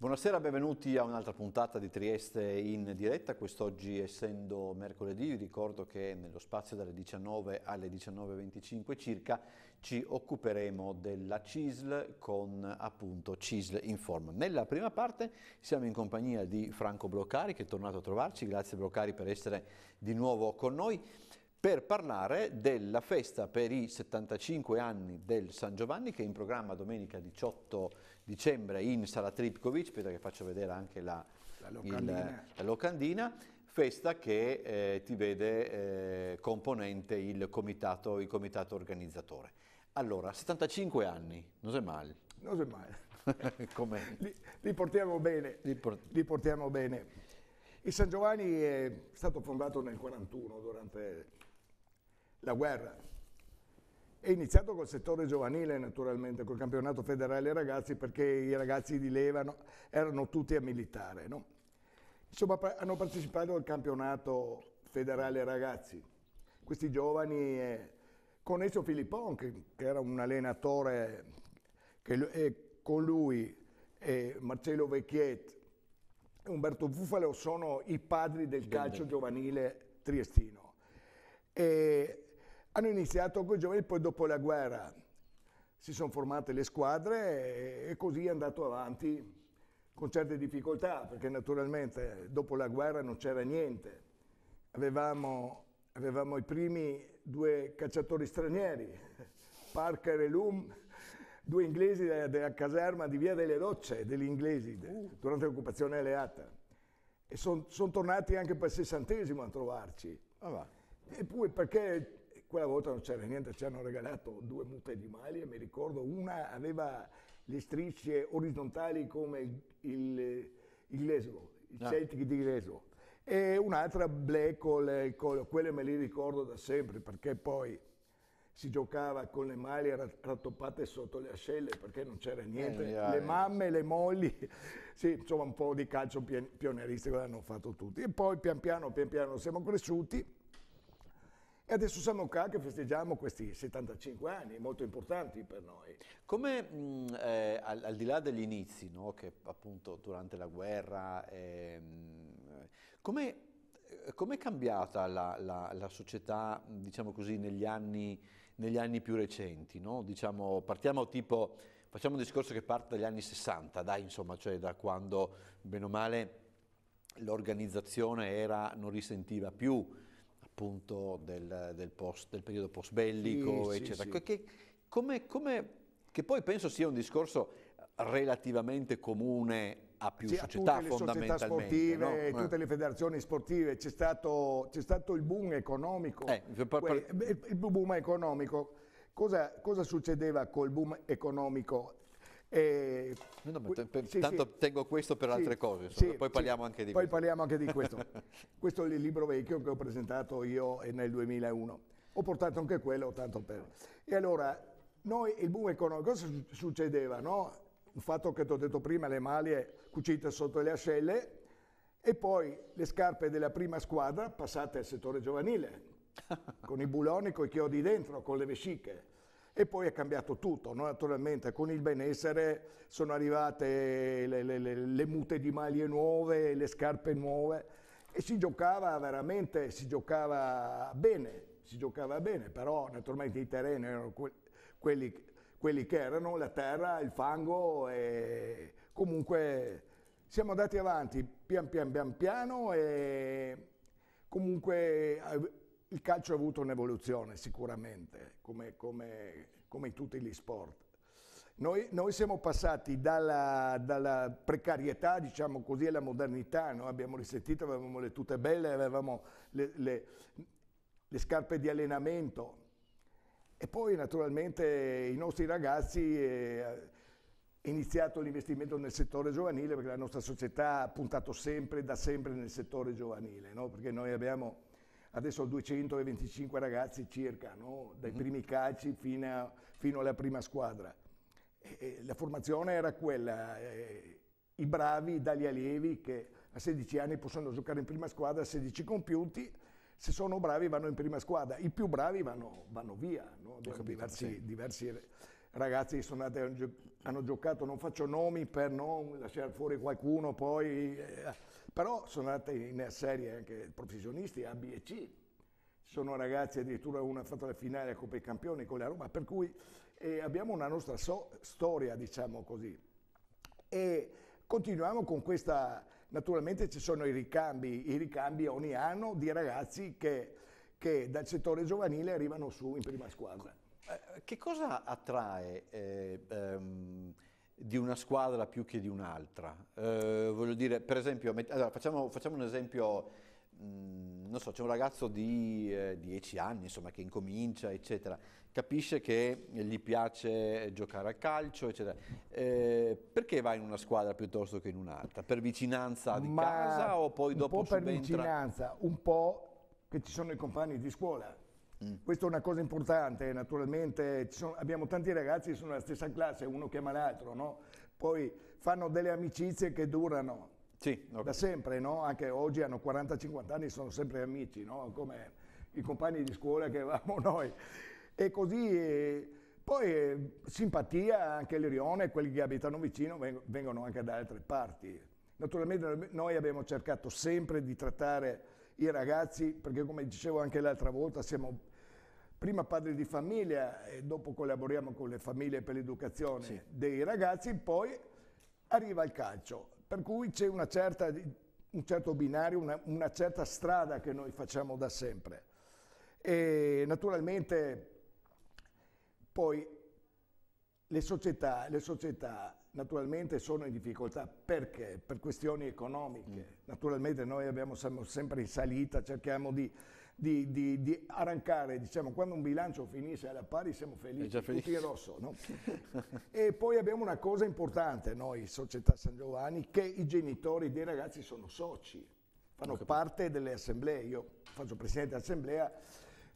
Buonasera, benvenuti a un'altra puntata di Trieste in diretta. Quest'oggi, essendo mercoledì, vi ricordo che nello spazio dalle 19 alle 19.25 circa ci occuperemo della CISL con appunto CISL Inform. Nella prima parte siamo in compagnia di Franco Broccari che è tornato a trovarci. Grazie Broccari per essere di nuovo con noi per parlare della festa per i 75 anni del San Giovanni che è in programma domenica 18 dicembre in Sala Tripkovic, aspetta che faccio vedere anche la, la locandina. Il, la locandina festa che eh, ti vede eh, componente il comitato, il comitato, organizzatore. Allora, 75 anni, non sei male. Non sei male. li, li, portiamo bene. Li, por li, portiamo bene. Il San Giovanni è stato fondato nel 1941 durante la guerra è iniziato col settore giovanile naturalmente, col campionato federale ragazzi, perché i ragazzi di Levano erano tutti a militare. No? Insomma, hanno partecipato al campionato federale ragazzi. Questi giovani, eh, con Ezio Filippon, che, che, era un allenatore, che, eh, con lui eh, Marcello Vecchietti, Umberto Bufalo sono i padri del calcio giovanile triestino. E hanno iniziato con i giovani, poi dopo la guerra si sono formate le squadre e, e così è andato avanti con certe difficoltà, perché naturalmente dopo la guerra non c'era niente. Avevamo, avevamo, i primi due cacciatori stranieri, Parker e Loom, due inglesi della, della caserma di Via delle Rocce, degli inglesi, uh. durante l'occupazione alleata. E sono son tornati anche per il sessantesimo a trovarci. Ah, Eppure perché quella volta non c'era niente, ci hanno regalato due mute di maglie, mi ricordo, una aveva le strisce orizzontali come il, il, il Glasgow, il ah. Celtic di Glasgow, e un'altra black con le, con, quelle me le ricordo da sempre, perché poi si giocava con le maglie rattoppate sotto le ascelle perché non c'era niente, eh, yeah, le eh. mamme, yeah. le mogli, sì, insomma un po' di calcio pionieristico l'hanno fatto tutti. E poi pian piano, pian piano siamo cresciuti e adesso siamo qua che festeggiamo questi 75 anni, molto importanti per noi. Come, mh, eh, al, al, di là degli inizi, no? che appunto durante la guerra, ehm, eh, come è cambiata la, la, la, società, diciamo così, negli anni, negli anni più recenti? No? Diciamo, partiamo tipo, facciamo un discorso che parte dagli anni 60, dai, insomma, cioè da quando, bene o male, l'organizzazione non risentiva più appunto del, del, post, del periodo post bellico, sì, eccetera. Sì, che, come, come, che poi penso sia un discorso relativamente comune a più sì, società a tutte le fondamentalmente. sportive, no? tutte eh. le federazioni sportive, c'è stato, stato, il boom economico. Eh, per... il boom economico. Cosa, cosa succedeva col boom economico? E, no, no, per, sì, tanto sì, tengo questo per altre cose, insomma, poi parliamo anche di poi questo. parliamo anche di questo. questo è il libro vecchio che ho presentato io nel 2001. Ho portato anche quello, tanto per... E allora, noi, il boom economico, cosa succedeva? No? Il fatto che ti ho detto prima, le maglie cucite sotto le ascelle e poi le scarpe della prima squadra passate al settore giovanile, con i buloni, con i chiodi dentro, con le vesciche. E poi è cambiato tutto, no? naturalmente con il benessere sono arrivate le, le, le, le mute di maglie nuove, le scarpe nuove e si giocava veramente, si giocava bene, si giocava bene, però naturalmente i terreni erano quelli, quelli che erano, la terra, il fango e comunque siamo andati avanti pian pian pian piano e comunque eh, il calcio ha avuto un'evoluzione sicuramente, come, come, come, in tutti gli sport. Noi, noi siamo passati dalla, dalla, precarietà, diciamo così, alla modernità. No? Abbiamo risentito, avevamo le tute belle, avevamo le, le, le scarpe di allenamento. E poi naturalmente i nostri ragazzi... Eh, iniziato l'investimento nel settore giovanile perché la nostra società ha puntato sempre, da sempre nel settore giovanile, no? perché noi abbiamo adesso ho 225 ragazzi circa, no? dai mm-hmm. primi calci fino, fino, alla prima squadra. E la formazione era quella, eh, i bravi dagli allievi che a 16 anni possono giocare in prima squadra, 16 compiuti, se sono bravi vanno in prima squadra, i più bravi vanno, vanno via. No? Capito, diversi, sì. diversi, ragazzi sono andati, hanno giocato, non faccio nomi per non lasciare fuori qualcuno poi... Eh, però sono andate in serie anche professionisti A, B e C. sono ragazzi, addirittura uno ha fatto la finale a Coppa dei Campioni con la Roma, per cui eh, abbiamo una nostra so storia, diciamo così. E continuiamo con questa, naturalmente ci sono i ricambi, i ricambi ogni anno di ragazzi che, che dal settore giovanile arrivano su in prima squadra. Eh, che cosa attrae? Eh, ehm, di una squadra più che di un'altra. Eh, voglio dire, per esempio, allora, facciamo, facciamo, un esempio, mh, mm, non so, c'è un ragazzo di eh, 10 anni, insomma, che incomincia, eccetera, capisce che gli piace giocare a calcio, eccetera. Eh, perché va in una squadra piuttosto che in un'altra? Per vicinanza di Ma casa o poi dopo un po' subentra? per vicinanza, un po' che ci sono i compagni di scuola Mm. Questa è una cosa importante, naturalmente sono, abbiamo tanti ragazzi che sono nella stessa classe, uno chiama l'altro, no? poi fanno delle amicizie che durano sì, okay. da sempre, no? anche oggi hanno 40-50 anni e sono sempre amici, no? come i compagni di scuola che avevamo noi. E così eh, poi eh, simpatia anche l'Irione, quelli che abitano vicino vengono anche da altre parti. Naturalmente noi abbiamo cercato sempre di trattare i ragazzi, perché come dicevo anche l'altra volta, siamo prima padri di famiglia e dopo collaboriamo con le famiglie per l'educazione sì. dei ragazzi, poi arriva il calcio. Per cui c'è un certo binario, una, una, certa strada che noi facciamo da sempre. E naturalmente poi le società, le società naturalmente sono in difficoltà perché? Per questioni economiche. Mm. Naturalmente noi abbiamo, siamo sempre in salita, cerchiamo di di, di, di arrancare, diciamo, quando un bilancio finisce alla pari siamo felici, tutti felici. in rosso. No? e poi abbiamo una cosa importante noi, Società San Giovanni, che i genitori dei ragazzi sono soci, fanno parte delle assemblee, io faccio presidente dell'assemblea,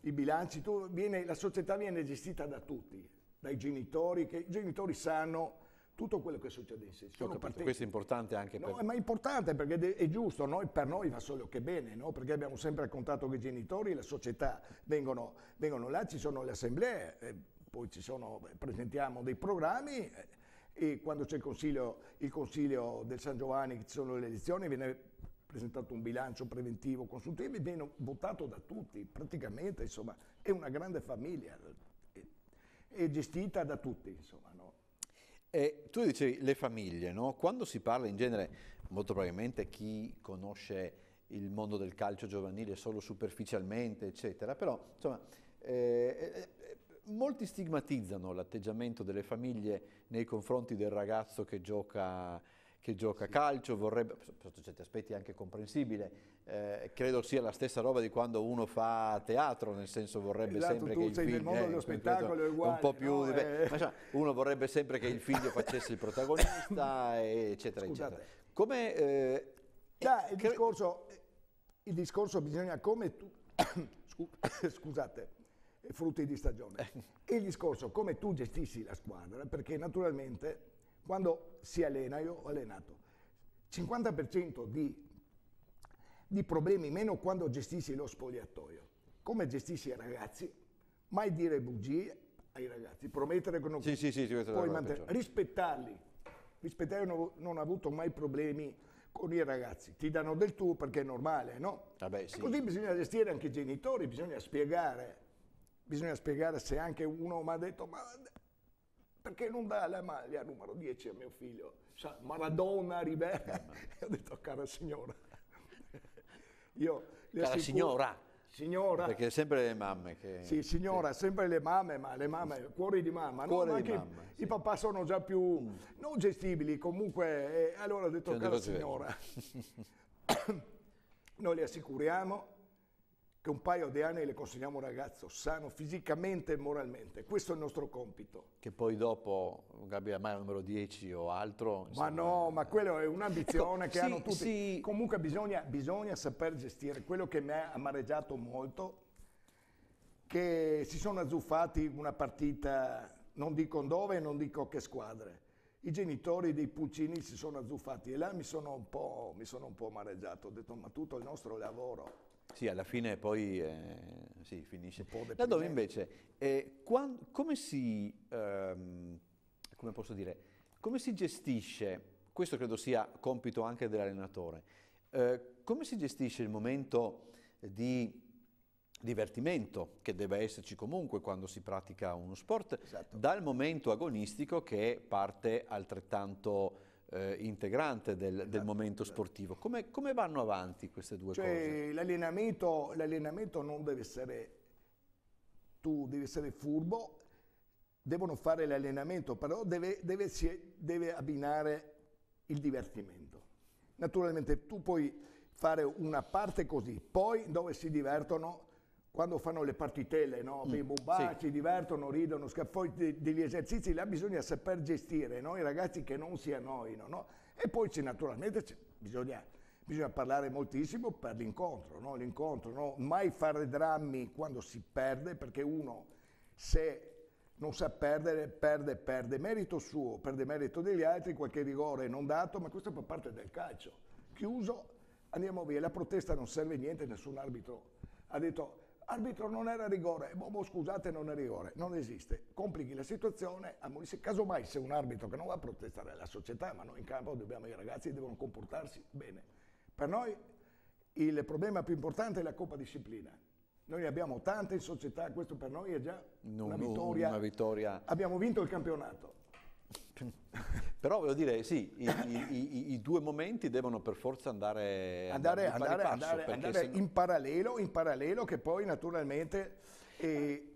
i bilanci, viene, la società viene gestita da tutti, dai genitori, che i genitori sanno tutto quello che succedesse. Sono partecipi. Questo è importante anche per... No, ma è importante perché è giusto, noi, per noi va solo che bene, no? perché abbiamo sempre a contatto con i genitori, la società vengono, vengono là, ci sono le assemblee, eh, poi sono, presentiamo dei programmi eh, e quando c'è il consiglio, il consiglio del San Giovanni, che ci sono le elezioni, viene presentato un bilancio preventivo consultivo e viene votato da tutti, praticamente insomma è una grande famiglia, è, eh, è gestita da tutti. Insomma, no? E tu dicevi le famiglie, no? Quando si parla in genere, molto probabilmente chi conosce il mondo del calcio giovanile solo superficialmente, eccetera, però insomma, eh, eh molti stigmatizzano l'atteggiamento delle famiglie nei confronti del ragazzo che gioca che gioca a sì. calcio, vorrebbe, sotto certi aspetti anche comprensibile, eh, credo sia la stessa roba di quando uno fa teatro, nel senso vorrebbe esatto, sempre che il figlio... nel mondo eh, dello è uguale. Un po' più... No, beh, eh. ma, cioè, uno vorrebbe sempre che il figlio facesse il protagonista, eccetera, Scusate. eccetera. Come... Eh, da, il, discorso, il discorso bisogna come tu... Scusate frutti di stagione. Eh. Il discorso come tu gestisci la squadra, perché naturalmente quando si allena, io ho allenato, 50% di, di problemi meno quando gestisci lo spogliatoio. Come gestisci i ragazzi? Mai dire bugie ai ragazzi, promettere che non sì, sì, sì, puoi rispettarli. Rispettare non, non ho avuto mai problemi con i ragazzi, ti danno del tuo perché è normale, no? Vabbè, ah, sì. Così bisogna gestire anche i genitori, bisogna spiegare, bisogna spiegare se anche uno mi ha detto ma perché non dà la maglia numero 10 a mio figlio? Maradona, Rivera. ho detto, cara signora. Io cara assicuro, signora. Signora. Perché sempre le mamme che... Sì, signora, sì. sempre le mamme, ma le mamme, cuori di mamma. Cuori no? di anche mamma. I sì. papà sono già più, mm. non gestibili, comunque... Eh, allora ho detto, cara signora, noi le assicuriamo che un paio di anni le consegniamo un ragazzo sano fisicamente e moralmente. Questo è il nostro compito. Che poi dopo Gabriele mai numero 10 o altro. Insomma, ma no, ma eh. quello è un'ambizione ecco, che sì, hanno tutti. Sì. Comunque bisogna, bisogna saper gestire. Quello che mi ha amareggiato molto che si sono azzuffati una partita, non dico dove, non dico che squadre. I genitori dei Puccini si sono azzuffati e là mi sono un po', mi sono un po amareggiato. Ho detto, ma tutto il nostro lavoro sì, alla fine poi eh, sì, finisce. Laddove invece, eh, quando, come, si, ehm, come, dire, come si, gestisce, questo credo sia compito anche dell'allenatore, eh, come si gestisce il momento di divertimento che deve esserci comunque quando si pratica uno sport, esatto. dal momento agonistico che parte altrettanto eh, integrante del, esatto. del, momento sportivo. Come, come, vanno avanti queste due cioè, cose? L'allenamento, l'allenamento non deve essere... Tu devi essere furbo, devono fare l'allenamento, però deve, deve, deve abbinare il divertimento. Naturalmente tu puoi fare una parte così, poi dove si divertono quando fanno le partitelle, no? Mm. Bubà, sì. si divertono, ridono, scaffoi, degli esercizi, là bisogna saper gestire, no? i ragazzi che non si annoiano. No? E poi naturalmente, bisogna, bisogna, parlare moltissimo per l'incontro, no? l'incontro mai fare drammi quando si perde, perché uno se non sa perdere, perde, perde merito suo, perde merito degli altri, qualche rigore non dato, ma questo fa parte del calcio. Chiuso, andiamo via, la protesta non serve a niente, nessun arbitro ha detto arbitro non era rigore, boh, boh, scusate non è rigore, non esiste, complichi la situazione, casomai se un arbitro che non va a protestare la società, ma noi in campo dobbiamo, i ragazzi devono comportarsi bene. Per noi il problema più importante è la coppa disciplina, noi ne abbiamo tante in società, questo per noi è già no, una, no, vittoria. una vittoria, abbiamo vinto il campionato. Però voglio dire, sì, i, i, i, i due momenti devono per forza andare, andare, andare, passo, andare, andare no... in, parallelo, in parallelo, che poi naturalmente... Eh,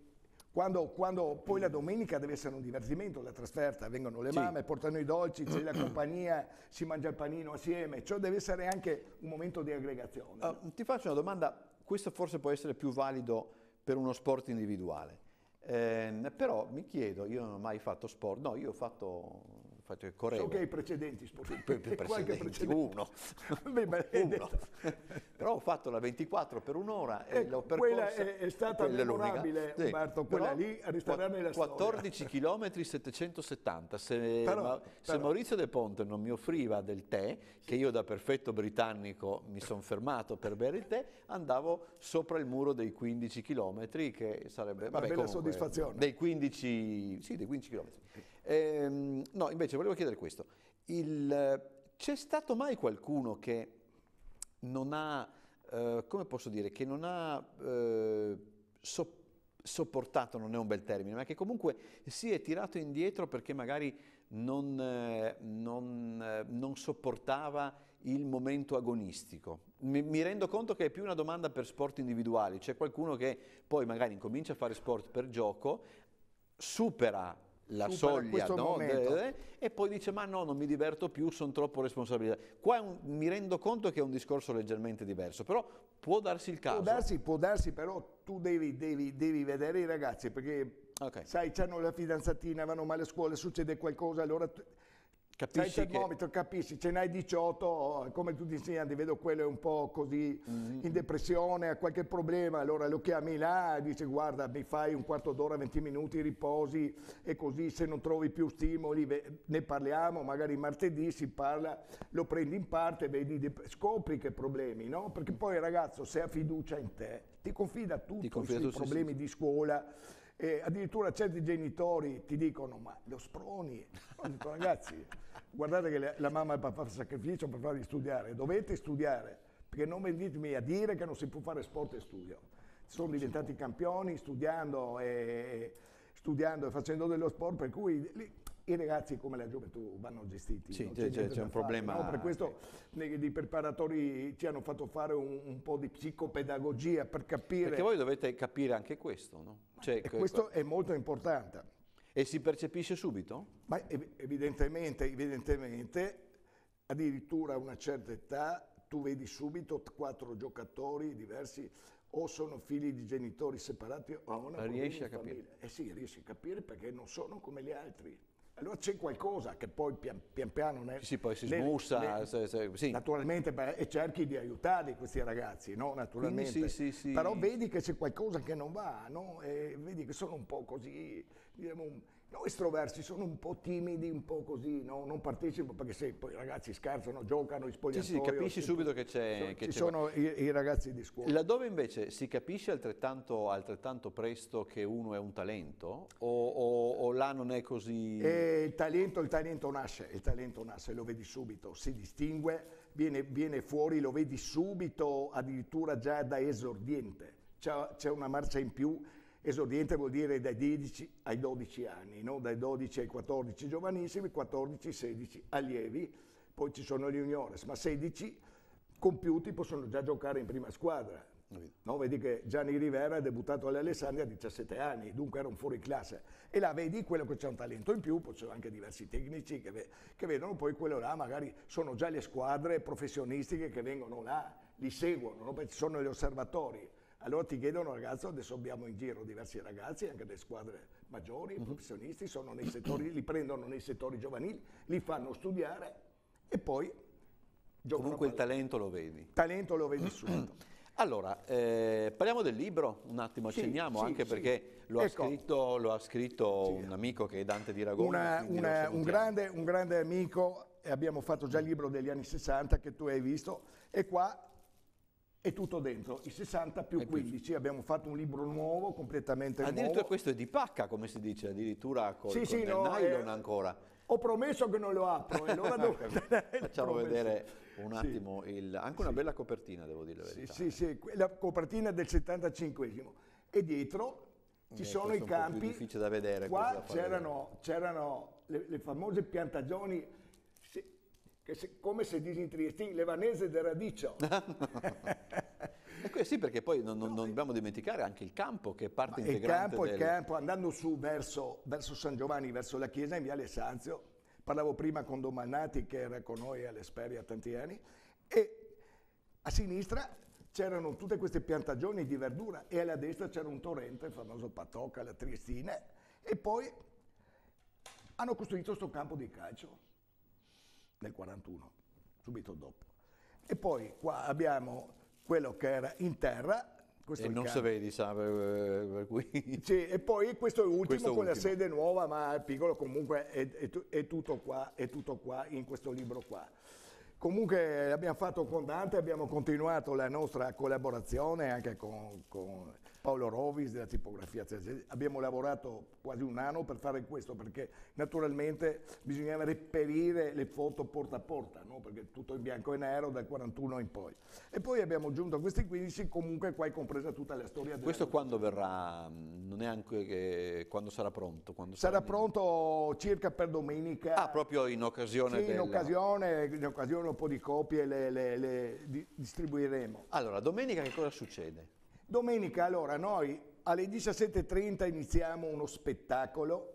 quando, quando, poi la domenica deve essere un divertimento, la trasferta, vengono le sì. mamme, portano i dolci, c'è la compagnia, si mangia il panino assieme, ciò cioè deve essere anche un momento di aggregazione. Uh, Ti faccio una domanda, questo forse può essere più valido per uno sport individuale, eh, però mi chiedo, io non ho mai fatto sport, no, io ho fatto fatto che correva. So che hai precedenti sportivi. Per, per precedenti, uno. uno. Però ho fatto la 24 per un'ora e, ecco, e l'ho percorsa. Quella è, è stata quella memorabile, sì. Umberto, quella però, lì resterà nella 14 storia. 14 km 770. Se, però, ma, però. se, Maurizio De Ponte non mi offriva del tè, che io da perfetto britannico mi sono fermato per bere il tè, andavo sopra il muro dei 15 km che sarebbe... Vabbè, bella comunque, soddisfazione. Dei 15, sì, dei 15 km. Ehm, no, invece volevo chiedere questo. Il, c'è stato mai qualcuno che non ha, eh, come posso dire, che non ha eh, sopportato sopportato non è un bel termine, ma che comunque si è tirato indietro perché magari non, eh, non, eh, non sopportava il momento agonistico. Mi, mi, rendo conto che è più una domanda per sport individuali, c'è qualcuno che poi magari incomincia a fare sport per gioco, supera la soglia no? Eh, eh, e poi dice ma no non mi diverto più sono troppo responsabilità qua un, mi rendo conto che è un discorso leggermente diverso però può darsi il caso può darsi, può darsi però tu devi, devi, devi vedere i ragazzi perché okay. sai hanno la fidanzatina vanno male a scuola succede qualcosa allora tu, Capisci C'è il termometro, che... capisci, ce n'hai 18, come tutti i insegnanti, vedo quello è un po' così mm. in depressione, ha qualche problema, allora lo chiami là e dici guarda mi fai un quarto d'ora, 20 minuti, riposi e così se non trovi più stimoli ne parliamo, magari martedì si parla, lo prendi in parte, vedi, scopri che problemi, no? Perché mm. poi il ragazzo se ha fiducia in te, ti confida tutto, ti i problemi sì, sì. di scuola e addirittura certi genitori ti dicono: Ma lo sproni, ho detto, ragazzi, guardate che la mamma e il papà fa sacrificio per farvi studiare, dovete studiare, perché non venitemi a dire che non si può fare sport e studio. Sono diventati campioni studiando e, studiando e facendo dello sport, per cui i ragazzi come la gioventù vanno gestiti. Sì, no? c'è, c'è, un fare, problema. No? Per questo i preparatori ci hanno fatto fare un, un, po' di psicopedagogia per capire... Perché voi dovete capire anche questo, no? Cioè, e questo è molto importante. E si percepisce subito? Ma evidentemente, evidentemente, addirittura a una certa età tu vedi subito quattro giocatori diversi o sono figli di genitori separati o a una riesci a capire. Eh sì, riesci a capire perché non sono come gli altri. Allora c'è qualcosa che poi pian, pian piano... Ne, sì, poi si smussa, le, se, se, sì. Naturalmente, beh, e cerchi di aiutare questi ragazzi, no? Naturalmente. Quindi, sì, sì, Però vedi che c'è qualcosa che non va, no? vedi che sono un po' così, diciamo, noi estroversi sono un po' timidi, un po' così, no? non partecipano perché se poi i ragazzi scherzano, giocano, spogliatoio. Sì, sì, capisci subito che c'è... Ci c'è sono i, i, ragazzi di scuola. Laddove invece si capisce altrettanto, altrettanto presto che uno è un talento o, o, o là non è così... E il, talento, il talento nasce, il talento nasce, lo vedi subito, si distingue, viene, viene fuori, lo vedi subito, addirittura già da esordiente c'è, una marcia in più Esordiente vuol dire dai 10 ai 12 anni, no? dai 12 ai 14 giovanissimi, 14-16 allievi, poi ci sono gli juniores, ma 16 compiuti possono già giocare in prima squadra. No? vedi che Gianni Rivera ha debuttato all'Alessandria a 17 anni, dunque era un fuori classe. E là vedi quello che c'è un talento in più, poi ci sono anche diversi tecnici che, che vedono poi quello là, magari sono già le squadre professionistiche che vengono là, li seguono, no? ci sono gli osservatori. Allora ti chiedono ragazzo, adesso abbiamo in giro diversi ragazzi, anche delle squadre maggiori, mm-hmm. professionisti, sono nei settori, li prendono nei settori giovanili, li fanno studiare e poi giocano. Comunque il talento lo vedi. Talento lo vedi subito. Allora, eh, parliamo del libro, un attimo accenniamo, sì, anche sì, perché sì. Lo, ha ecco. scritto, lo, ha scritto, un amico che è Dante Di Ragone. Un, grande, un grande amico, abbiamo fatto già il libro degli anni 60 che tu hai visto, e qua è tutto dentro, i 60 più 15, abbiamo fatto un libro nuovo, completamente nuovo. Addirittura questo è di pacca, come si dice, addirittura col, sì, col sì, no, nylon eh, ancora. Ho promesso che non lo apro, allora devo... Facciamo vedere un attimo, sì. il, anche una bella copertina, devo dire la verità. Sì, eh. sì, la copertina del 75 E dietro ci eh, sono i campi... È difficile da vedere. Qua c'erano, le, le famose piantagioni... Che se, come se dice in Triestino, levanese del radiccio. E sì, perché poi non, non, non, dobbiamo dimenticare anche il campo che è parte Ma integrante. Il campo, del... il campo, andando su verso, verso San Giovanni, verso la chiesa in via Alessanzio, parlavo prima con Domannati che era con noi all'Esperia tanti anni, e a sinistra c'erano tutte queste piantagioni di verdura e alla destra c'era un torrente, il famoso Patocca, la Triestina, e poi hanno costruito questo campo di calcio nel 41, subito dopo. E poi qua abbiamo quello che era in terra. e non si vede, sa, per, cui... Sì, e poi questo è l'ultimo con ultimo. la sede nuova, ma il piccolo comunque è, è, è, tutto qua, è tutto qua in questo libro qua. Comunque l'abbiamo fatto con Dante, abbiamo continuato la nostra collaborazione anche con, con Paolo Rovis della tipografia Abbiamo lavorato quasi un anno per fare questo perché naturalmente bisognava reperire le foto porta a porta, no? perché tutto in bianco e nero dal 41 in poi. E poi abbiamo aggiunto a questi 15 comunque qua è compresa tutta la storia. Della... Questo quando verrà? Non è anche quando sarà pronto? Quando sarà, sarà pronto circa per domenica. Ah, proprio in occasione? Sì, della... in, occasione, in occasione un po' di copie le, le, le distribuiremo. Allora, domenica che cosa succede? Domenica allora noi alle 17.30 iniziamo uno spettacolo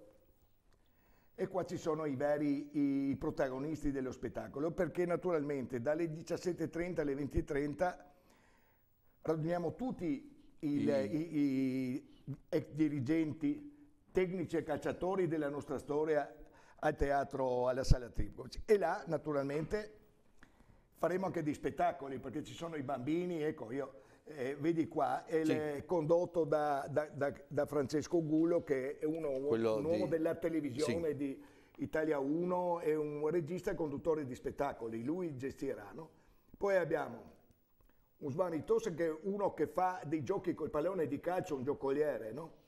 e qua ci sono i veri i protagonisti dello spettacolo perché naturalmente dalle 17.30 alle 20.30 raduniamo tutti il, I... I, i ex dirigenti, tecnici e calciatori della nostra storia al teatro alla sala Tripoli e là naturalmente faremo anche dei spettacoli perché ci sono i bambini, ecco io eh, vedi qua, è sì. condotto da, da, da, da, Francesco Gullo che è uno, Quello un uomo di... della televisione sì. di Italia 1, è un regista e conduttore di spettacoli, lui gestirà. No? Poi abbiamo Usmani Tosse che è uno che fa dei giochi col pallone di calcio, un giocoliere, no?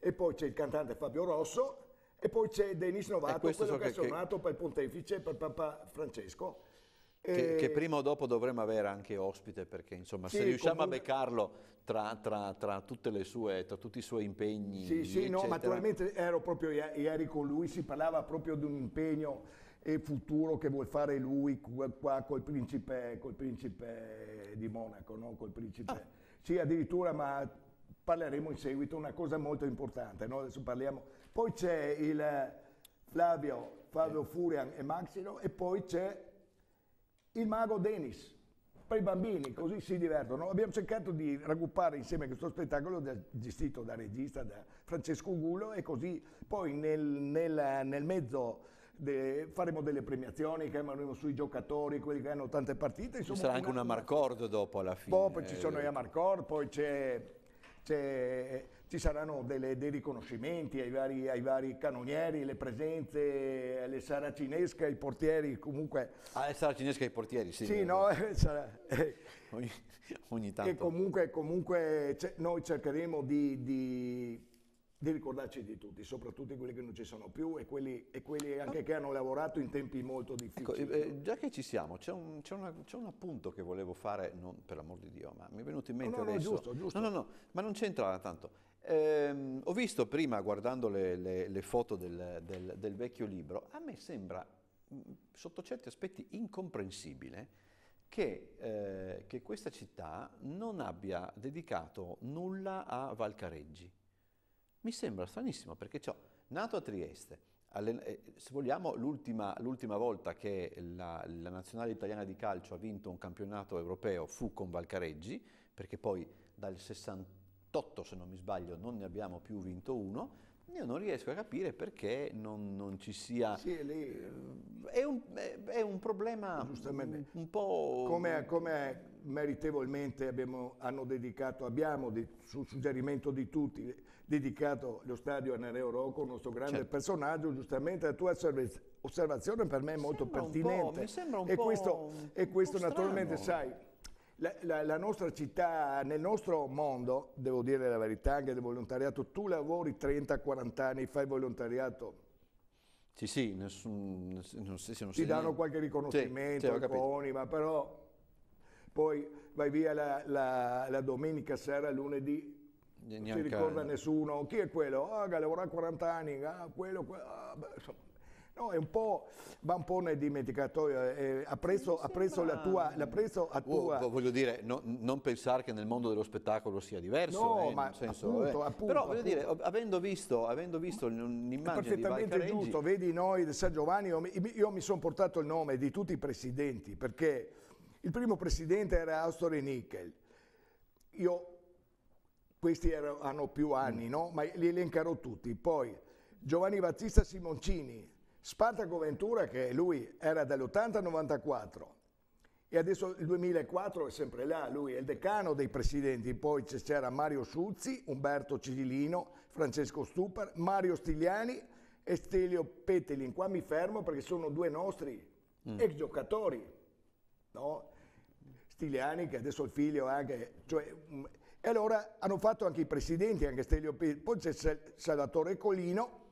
E poi c'è il cantante Fabio Rosso e poi c'è Denis Novato, quello che, che ha suonato che... per il pontefice, per Papa Francesco che, che, eh, prima o dopo dovremmo avere anche ospite perché insomma sì, se riusciamo comunque... a beccarlo tra, tra, tra, sue, tra, tutti i suoi impegni sì sì no naturalmente ero proprio ieri con lui si parlava proprio di un impegno e futuro che vuol fare lui qua col principe, col principe di Monaco no? col principe ah. sì addirittura ma parleremo in seguito una cosa molto importante no? adesso parliamo poi c'è il Flavio Flavio eh. Furian e Maxino e poi c'è il mago Denis per i bambini, così si divertono. Abbiamo cercato di raggruppare insieme questo spettacolo del, gestito da regista, da Francesco Gulo e così poi nel, nel, nel mezzo de, faremo delle premiazioni, chiameremo sui giocatori, quelli che hanno tante partite. Insomma, ci sarà anche una, Marcord dopo alla fine. Poi, ci sono i Amarcord, poi c'è ci saranno delle, dei riconoscimenti ai vari, ai vari, canonieri, le presenze, le saracinesche, i portieri comunque. Ah, le saracinesche ai portieri, sì. Sì, no, eh, sarà, eh, ogni, ogni, tanto. E comunque, comunque noi cercheremo di, di, di, ricordarci di tutti, soprattutto quelli che non ci sono più e quelli, e quelli anche ah. che hanno lavorato in tempi molto ecco, difficili. Ecco, eh, già che ci siamo, c'è un, un appunto che volevo fare, non, per l'amor di Dio, ma mi è venuto in mente no, no, adesso. No, giusto, giusto. No, no, no, ma non c'entra tanto eh, ho visto prima, guardando le, le, le foto del, del, del, vecchio libro, a me sembra mm, sotto certi aspetti incomprensibile che, eh, che questa città non abbia dedicato nulla a Valcareggi. Mi sembra stranissimo perché ciò, nato a Trieste, eh, se vogliamo, l'ultima, volta che la, la, nazionale italiana di calcio ha vinto un campionato europeo fu con Valcareggi, perché poi dal 60, 28 se non mi sbaglio, non ne abbiamo più vinto uno, io non riesco a capire perché non, non ci sia... Sì, lì, eh, è, un, eh, è, un, problema giustamente. un po'... Come, come meritevolmente abbiamo, hanno dedicato, abbiamo, di, su suggerimento di tutti, dedicato lo stadio a Nereo Rocco, il nostro grande certo. personaggio, giustamente la tua osservazione per me è molto pertinente. Mi sembra un po'... E questo, un e questo po naturalmente, sai, la, la, la, nostra città, nel nostro mondo, devo dire la verità, anche del volontariato, tu lavori 30-40 anni, fai volontariato. Sì, sì, nessun, non so se non Ti danno qualche riconoscimento, sì, sì, ma però poi vai via la, la, la domenica sera, lunedì, non si ricorda nessuno. Chi è quello? Ah, che lavora 40 anni, ah, quello, quello. Ah, beh, insomma. No, un va un po' nel dimenticatoio, eh, eh ha preso, ha preso la tua... La preso a oh, tua... Oh, voglio dire, no, non pensare che nel mondo dello spettacolo sia diverso. No, eh, ma senso, appunto, eh. appunto, Però voglio appunto. dire, avendo visto, avendo visto un'immagine di Perfettamente giusto, vedi noi, San Giovanni, io, io mi sono portato il nome di tutti i presidenti, perché il primo presidente era Austore Nickel. Io questi erano, hanno più anni, mm. no? ma li elencherò tutti. Poi Giovanni Battista Simoncini, Spartaco Ventura, che lui era dell'80-94 e adesso il 2004 è sempre là, lui è il decano dei presidenti, poi c'era Mario Suzzi, Umberto Cirilino, Francesco Stupar, Mario Stigliani e Stelio Petelin. Qua mi fermo perché sono due nostri mm. ex giocatori, no? Stigliani che adesso il figlio anche... Cioè, mm, e allora hanno fatto anche i presidenti, anche Stelio Petelin, poi c'è Salvatore Colino,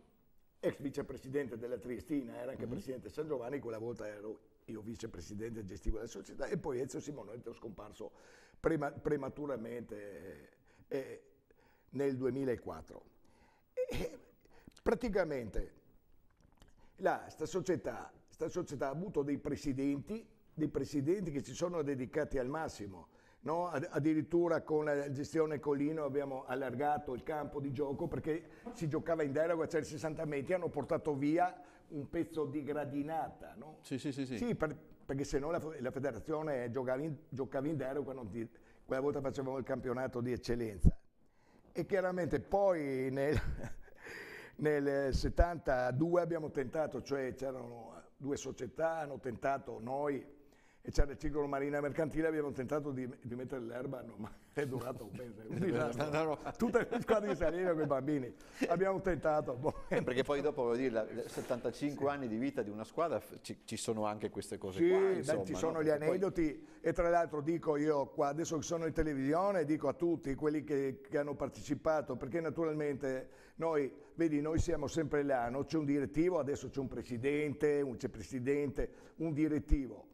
ex vicepresidente della Triestina, era anche mm-hmm. presidente San Giovanni, quella volta ero io vicepresidente gestivo della società e poi Ezio Simonetti è scomparso prema, prematuramente eh, nel 2004. E, praticamente la, società, società ha avuto dei presidenti, dei presidenti che si sono dedicati al massimo, No? Addirittura con la gestione Collino abbiamo allargato il campo di gioco perché si giocava in deroga, c'erano 60 metri, hanno portato via un pezzo di gradinata. No? Sì, sì, sì. sì. sì per, perché se no la, la federazione giocava in, giocava in deroga, ti, quella volta facevamo il campionato di eccellenza. E chiaramente poi nel, nel 72 abbiamo tentato, cioè c'erano due società, hanno tentato noi e c'era il circolo marina mercantile, abbiamo tentato di, di mettere l'erba, no, ma è durato un mese, un disastro. Tutte le squadre di Salerno con i bambini, abbiamo tentato. Boh. Eh, perché poi dopo, voglio dire, 75 sì. anni di vita di una squadra, ci, ci sono anche queste cose sì, qua, insomma, ci sono gli aneddoti poi... e tra l'altro dico io qua, adesso che sono in televisione, dico a tutti quelli che, che hanno partecipato, perché naturalmente noi, vedi, noi siamo sempre là, no? c'è un direttivo, adesso c'è un presidente, un vicepresidente, un direttivo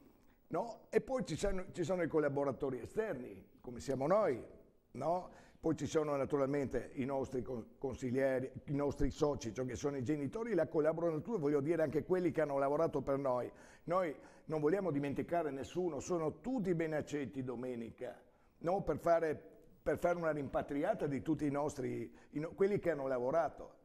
no? E poi ci sono, ci sono, i collaboratori esterni, come siamo noi, no? Poi ci sono naturalmente i nostri consiglieri, i nostri soci, cioè che sono i genitori, la collaborano tutti, voglio dire anche quelli che hanno lavorato per noi. Noi non vogliamo dimenticare nessuno, sono tutti ben accetti domenica, no? per, fare, per fare una rimpatriata di tutti i nostri, quelli che hanno lavorato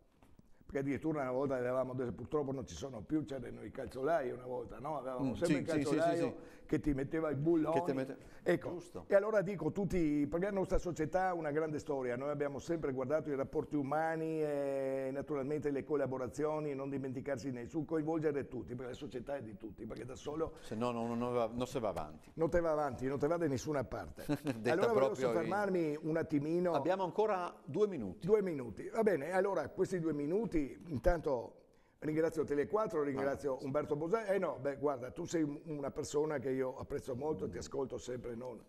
perché addirittura una volta avevamo, purtroppo non ci sono più, c'erano cioè, i calzolai una volta, no? Avevamo mm, sempre sì, il calzolaio sì, sì, che ti metteva i bulloni. Mette... Ecco, Giusto. e allora dico tutti, perché la nostra società ha una grande storia, noi abbiamo sempre guardato i rapporti umani e naturalmente le collaborazioni, non dimenticarsi nessuno, coinvolgere tutti, perché la società è di tutti, perché da solo... Se no non, non, non, non si va avanti. Non te va avanti, non te va da nessuna parte. allora volevo soffermarmi in... un attimino... Abbiamo ancora due minuti. Due minuti, va bene, allora questi due minuti tutti, intanto Ringrazio Tele4, ah, ringrazio ah, sì. Umberto Bosè. Eh no, beh, guarda, tu sei una persona che io apprezzo molto e ti mm. ascolto sempre. Non,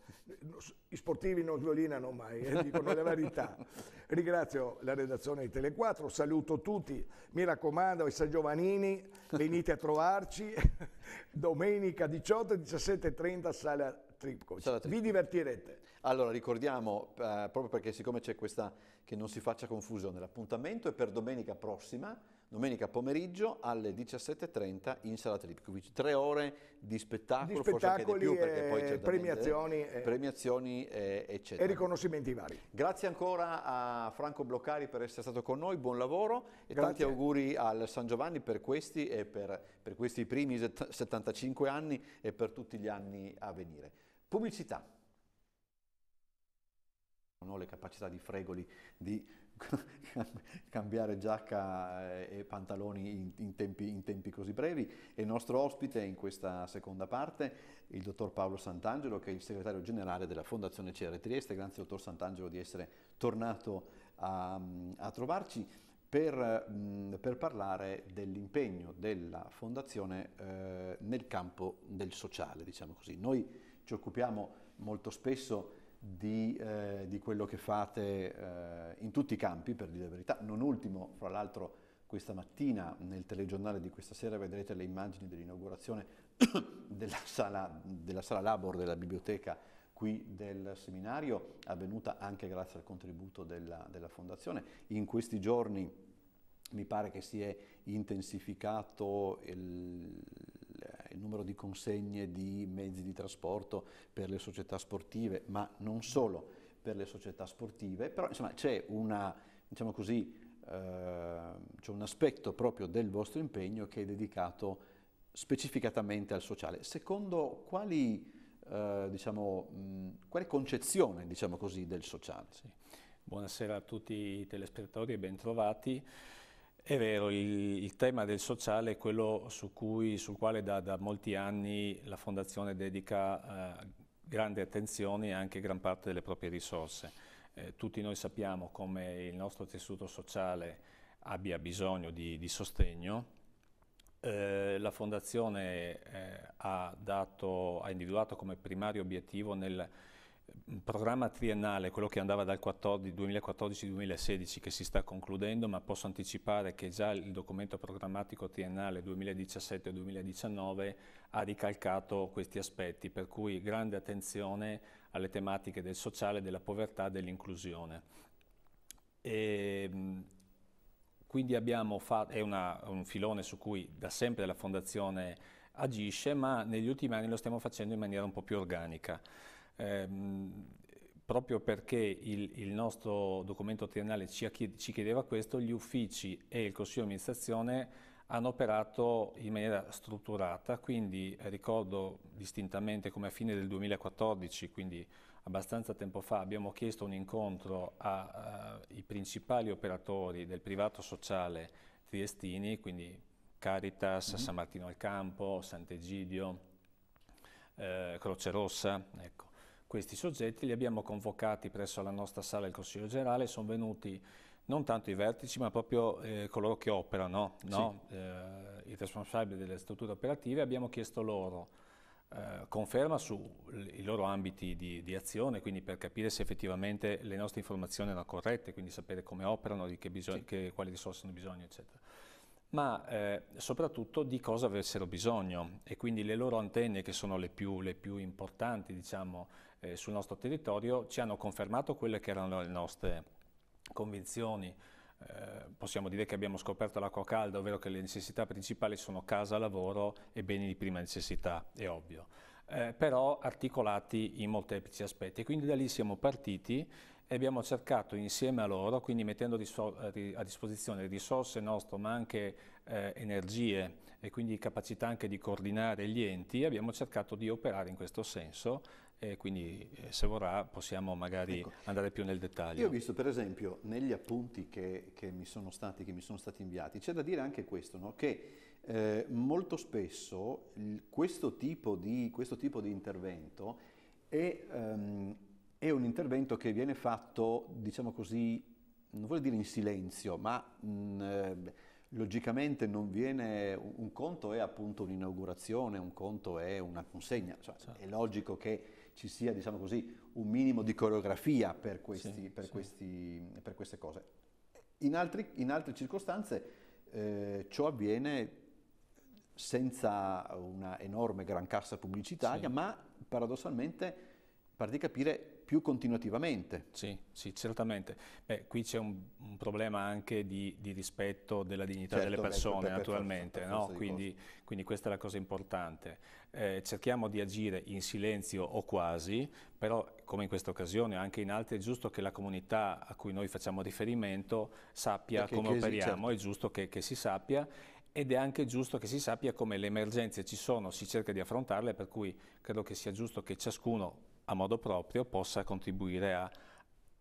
I sportivi non sviolinano mai, eh, dicono la verità. Ringrazio la redazione di Tele4, saluto tutti. Mi raccomando, ai San Giovanini, venite a trovarci domenica 18 17.30 sala Tripcoch. Vi divertirete. Allora ricordiamo, eh, proprio perché siccome c'è questa, che non si faccia confusione, l'appuntamento è per domenica prossima domenica pomeriggio alle 17.30 in Sala Tripkovic. Tre ore di spettacolo, di forse anche di più, perché poi c'è premiazioni, premiazioni eh, eccetera. E riconoscimenti vari. Grazie ancora a Franco Bloccari per essere stato con noi, buon lavoro e Grazie. tanti auguri al San Giovanni per questi e per, per questi primi 75 anni e per tutti gli anni a venire. Pubblicità. Non ho le capacità di Fregoli di cambiare giacca eh, e pantaloni in, in, tempi, in, tempi, così brevi. E il nostro ospite in questa seconda parte, il dottor Paolo Sant'Angelo, che è il segretario generale della Fondazione CR Trieste. Grazie dottor Sant'Angelo di essere tornato a, mm, a trovarci. Per, mm, per, parlare dell'impegno della Fondazione eh, nel campo del sociale, diciamo così. Noi ci occupiamo molto spesso di, eh, di quello che fate eh, in tutti i campi, per dire la verità. Non ultimo, fra l'altro, questa mattina nel telegiornale di questa sera vedrete le immagini dell'inaugurazione della sala, della sala labor della biblioteca qui del seminario, avvenuta anche grazie al contributo della, della, Fondazione. In questi giorni mi pare che si è intensificato il, il numero di consegne di mezzi di trasporto per le società sportive, ma non solo per le società sportive, però insomma c'è una, diciamo così, eh, un aspetto proprio del vostro impegno che è dedicato specificatamente al sociale. Secondo quali, eh, diciamo, quale concezione diciamo così, del sociale? Sì. Buonasera a tutti i telespettatori e bentrovati. È vero, il, il, tema del sociale è quello su cui, sul quale da, da, molti anni la Fondazione dedica eh, grande attenzione e anche gran parte delle proprie risorse. Eh, tutti noi sappiamo come il nostro tessuto sociale abbia bisogno di, di sostegno. Eh, la Fondazione eh, ha, dato, ha individuato come primario obiettivo nel un programma triennale, quello che andava dal 2014-2016 che si sta concludendo, ma posso anticipare che già il documento programmatico triennale 2017-2019 ha ricalcato questi aspetti, per cui grande attenzione alle tematiche del sociale, della povertà e dell'inclusione. Ehm, quindi abbiamo fatto, è una, un filone su cui da sempre la Fondazione agisce, ma negli ultimi anni lo stiamo facendo in maniera un po' più organica. Ehm, proprio perché il, il, nostro documento triennale ci, ci chiedeva questo, gli uffici e il Consiglio di amministrazione hanno operato in maniera strutturata, quindi eh, ricordo distintamente come a fine del 2014, quindi abbastanza tempo fa, abbiamo chiesto un incontro ai eh, principali operatori del privato sociale triestini, quindi Caritas, mm -hmm. San Martino al Campo, Sant'Egidio, eh, Croce Rossa, ecco. Questi soggetti li abbiamo convocati presso la nostra sala del Consiglio Generale, sono venuti non tanto i vertici ma proprio eh, coloro che operano, no? sì. eh, i responsabili delle strutture operative, abbiamo chiesto loro eh, conferma sui loro ambiti di, di, azione, quindi per capire se effettivamente le nostre informazioni erano corrette, quindi sapere come operano, di che bisogno, sì. che, quali risorse hanno bisogno, eccetera ma eh, soprattutto di cosa avessero bisogno e quindi le loro antenne che sono le più, le più importanti diciamo, eh, sul nostro territorio ci hanno confermato quelle che erano le nostre convinzioni. Eh, possiamo dire che abbiamo scoperto l'acqua calda, ovvero che le necessità principali sono casa, lavoro e beni di prima necessità, è ovvio, eh, però articolati in molteplici aspetti. E Quindi da lì siamo partiti e abbiamo cercato insieme a loro, quindi mettendo eh, a disposizione risorse nostre ma anche eh, energie e quindi capacità anche di coordinare gli enti, abbiamo cercato di operare in questo senso e quindi eh, se vorrà possiamo magari ecco. andare più nel dettaglio. Io ho visto per esempio negli appunti che, che mi, sono stati, che mi sono stati inviati, c'è da dire anche questo, no? che eh, molto spesso questo tipo, di, questo tipo di intervento è... Um, è un intervento che viene fatto, diciamo così, non vuol dire in silenzio, ma mh, mm, eh, logicamente non viene, un conto è appunto un'inaugurazione, un conto è una consegna, cioè, certo. è logico che ci sia, diciamo così, un minimo di coreografia per, questi, sì, per, sì. Questi, per queste cose. In, altri, in altre circostanze eh, ciò avviene senza una enorme gran cassa pubblicitaria, sì. ma paradossalmente, per di capire, più continuativamente. Sì, sì certamente. Beh, qui c'è un, un, problema anche di, di rispetto della dignità certo, delle persone, per naturalmente, per no? quindi, quindi, questa è la cosa importante. Eh, cerchiamo di agire in silenzio o quasi, però come in questa occasione, anche in altre, è giusto che la comunità a cui noi facciamo riferimento sappia Perché come operiamo, certo. è giusto che, che si sappia ed è anche giusto che si sappia come le emergenze ci sono, si cerca di affrontarle, per cui credo che sia giusto che ciascuno a modo proprio possa contribuire a,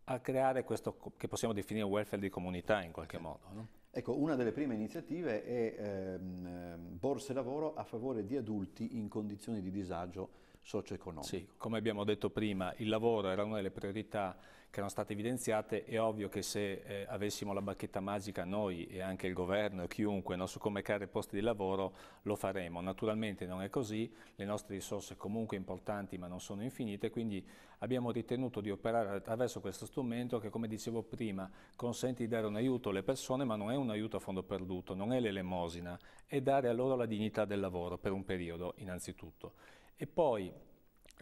a creare questo che possiamo definire un welfare di comunità in qualche modo. No? Ecco, una delle prime iniziative è ehm, borse lavoro a favore di adulti in condizioni di disagio socio-economico. Sì, come abbiamo detto prima, il lavoro era una delle priorità che erano state evidenziate, è ovvio che se eh, avessimo la bacchetta magica noi e anche il governo e chiunque no, su come creare posti di lavoro lo faremo. Naturalmente non è così, le nostre risorse comunque importanti ma non sono infinite, quindi abbiamo ritenuto di operare attraverso questo strumento che come dicevo prima consente di dare un aiuto alle persone ma non è un aiuto a fondo perduto, non è l'elemosina, è dare a loro la dignità del lavoro per un periodo innanzitutto. E poi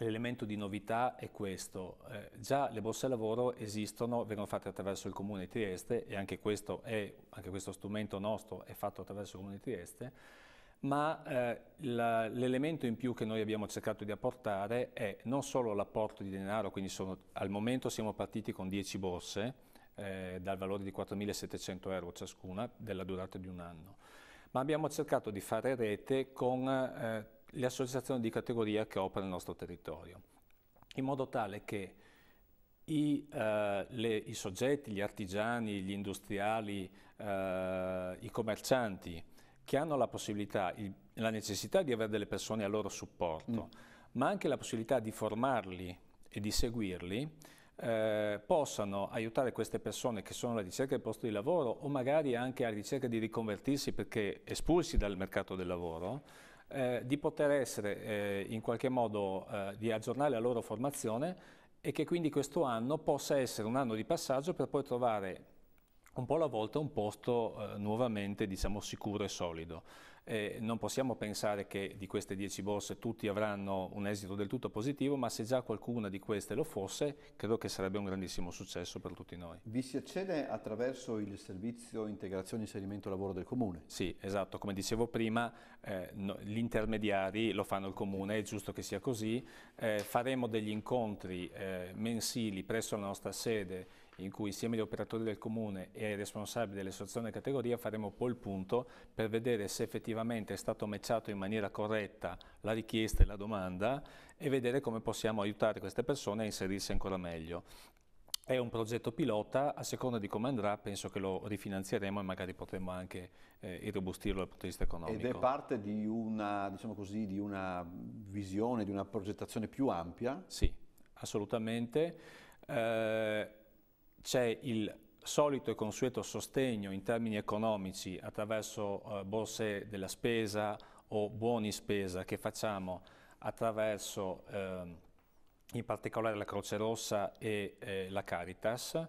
L'elemento di novità è questo, eh, già le borse lavoro esistono, vengono fatte attraverso il Comune di Trieste e anche questo, è, anche questo strumento nostro è fatto attraverso il Comune di Trieste, ma eh, l'elemento in più che noi abbiamo cercato di apportare è non solo l'apporto di denaro, quindi sono, al momento siamo partiti con 10 borse eh, dal valore di 4.700 euro ciascuna della durata di un anno, ma abbiamo cercato di fare rete con eh, le associazioni di categoria che operano nel nostro territorio, in modo tale che i, eh, le, i soggetti, gli artigiani, gli industriali, eh, i commercianti che hanno la possibilità, il, la necessità di avere delle persone a loro supporto, mm. ma anche la possibilità di formarli e di seguirli, eh, possano aiutare queste persone che sono alla ricerca del posto di lavoro o magari anche alla ricerca di riconvertirsi perché espulsi dal mercato del lavoro, eh, di poter essere eh, in qualche modo, eh, di aggiornare la loro formazione e che quindi questo anno possa essere un anno di passaggio per poi trovare un po' alla volta un posto eh, nuovamente diciamo, sicuro e solido eh, non possiamo pensare che di queste 10 borse tutti avranno un esito del tutto positivo, ma se già qualcuna di queste lo fosse, credo che sarebbe un grandissimo successo per tutti noi. Vi si accede attraverso il servizio integrazione inserimento lavoro del Comune? Sì, esatto, come dicevo prima, eh, no, gli intermediari lo fanno il Comune, è giusto che sia così, eh, faremo degli incontri eh, mensili presso la nostra sede in cui insieme agli operatori del comune e ai responsabili delle associazioni categoria faremo poi il punto per vedere se effettivamente è stato matchato in maniera corretta la richiesta e la domanda e vedere come possiamo aiutare queste persone a inserirsi ancora meglio. È un progetto pilota, a seconda di come andrà penso che lo rifinanzieremo e magari potremo anche eh, irrobustirlo dal punto di vista economico. Ed è parte di una, diciamo così, di una visione, di una progettazione più ampia? Sì, assolutamente. Eh, c'è il solito e consueto sostegno in termini economici attraverso eh, borse della spesa o buoni spesa che facciamo attraverso eh, in particolare la Croce Rossa e eh, la Caritas.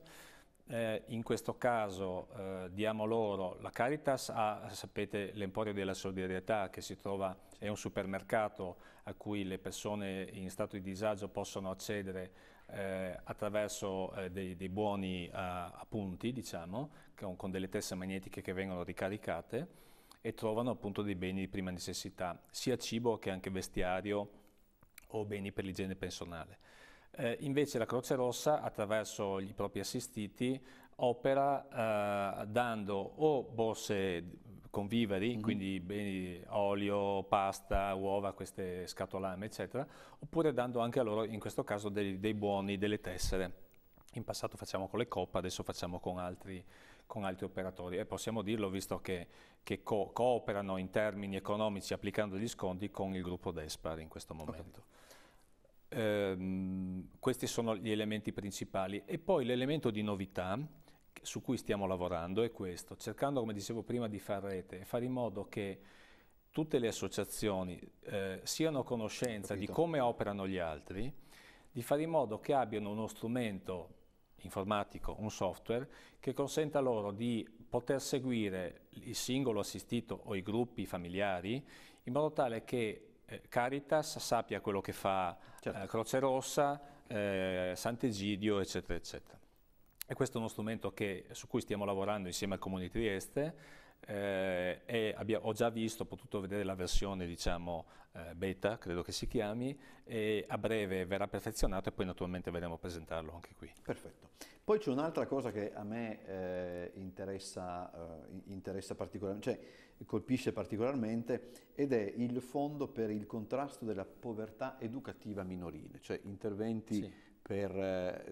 Eh, in questo caso eh, diamo loro, la Caritas a, sapete, l'Emporio della Solidarietà che si trova, è un supermercato a cui le persone in stato di disagio possono accedere eh, attraverso eh, dei, dei, buoni eh, appunti, diciamo, con, con delle teste magnetiche che vengono ricaricate e trovano appunto dei beni di prima necessità, sia cibo che anche vestiario o beni per l'igiene personale. Eh, invece la Croce Rossa, attraverso i propri assistiti, opera eh, dando o borse conviveri, mm-hmm. quindi beni, olio, pasta, uova, queste scatolame, eccetera, oppure dando anche a loro, in questo caso, dei, dei buoni, delle tessere. In passato facciamo con le coppa, adesso facciamo con altri, con altri operatori e possiamo dirlo visto che, che co- cooperano in termini economici applicando gli sconti con il gruppo Despar in questo momento. Okay. Ehm, questi sono gli elementi principali e poi l'elemento di novità su cui stiamo lavorando è questo, cercando, come dicevo prima, di fare rete e fare in modo che tutte le associazioni eh, siano a conoscenza Capito. di come operano gli altri, di fare in modo che abbiano uno strumento informatico, un software, che consenta loro di poter seguire il singolo assistito o i gruppi familiari in modo tale che eh, Caritas sappia quello che fa certo. eh, Croce Rossa, eh, Sant'Egidio, eccetera, eccetera. E questo è uno strumento che, su cui stiamo lavorando insieme al Comune di Trieste eh, e abbia, ho già visto, ho potuto vedere la versione diciamo, eh, beta, credo che si chiami, e a breve verrà perfezionato e poi naturalmente vedremo a presentarlo anche qui. Perfetto. Poi c'è un'altra cosa che a me eh, interessa, eh, interessa particolarmente, cioè colpisce particolarmente, ed è il Fondo per il contrasto della povertà educativa minorile, cioè interventi sì. per, eh,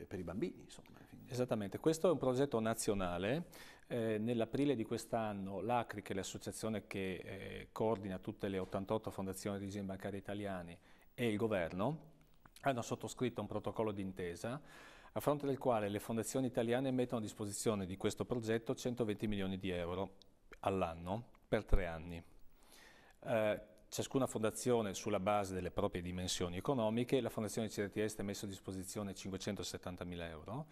eh, per i bambini, insomma. Esattamente, questo è un progetto nazionale. Eh, Nell'aprile di quest'anno l'ACRI, che è l'associazione che eh, coordina tutte le 88 fondazioni di regime bancario italiani, e il governo hanno sottoscritto un protocollo d'intesa a fronte del quale le fondazioni italiane mettono a disposizione di questo progetto 120 milioni di euro all'anno per tre anni. Eh, ciascuna fondazione sulla base delle proprie dimensioni economiche, la fondazione CDTS ha messo a disposizione 570 mila euro,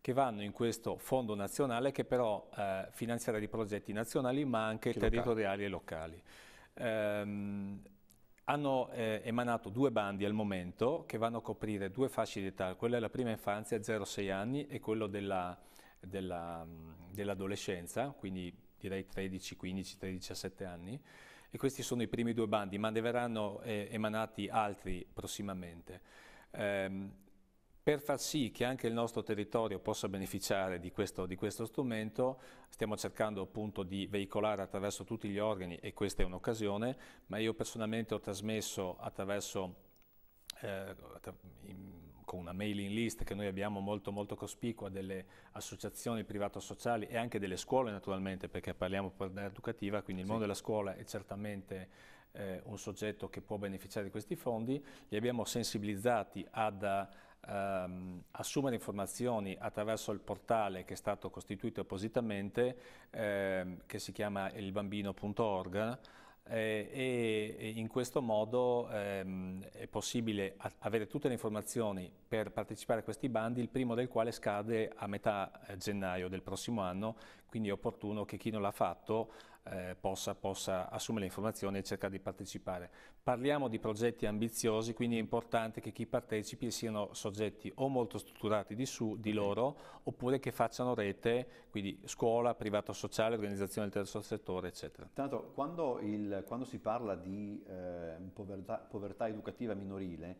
che vanno in questo fondo nazionale che però eh, finanzierà i progetti nazionali ma anche che territoriali locali. e locali. Eh, hanno eh, emanato due bandi al momento che vanno a coprire due fasce di età, quella della prima infanzia 0-6 anni e quello dell'adolescenza, dell quindi direi 13, 15, 13, 17 anni e questi sono i primi due bandi, ma ne verranno eh, emanati altri prossimamente. Ehm, per far sì che anche il nostro territorio possa beneficiare di questo, di questo strumento stiamo cercando appunto di veicolare attraverso tutti gli organi e questa è un'occasione, ma io personalmente ho trasmesso attraverso eh, con una mailing list che noi abbiamo molto molto cospicua delle associazioni privato-sociali e anche delle scuole naturalmente perché parliamo per educativa, quindi il mondo della scuola è certamente eh, un soggetto che può beneficiare di questi fondi, li abbiamo sensibilizzati ad ehm, assumere informazioni attraverso il portale che è stato costituito appositamente, ehm, che si chiama ilbambino.org, eh, e in questo modo ehm, è possibile avere tutte le informazioni per partecipare a questi bandi, il primo del quale scade a metà eh, gennaio del prossimo anno, quindi è opportuno che chi non l'ha fatto eh, possa, possa, assumere le informazioni e cercare di partecipare. Parliamo di progetti ambiziosi, quindi è importante che chi partecipi siano soggetti o molto strutturati di, su, di loro, oppure che facciano rete, quindi scuola, privato sociale, organizzazione del terzo settore, eccetera. Tanto, quando, il, quando si parla di eh, povertà, povertà educativa minorile,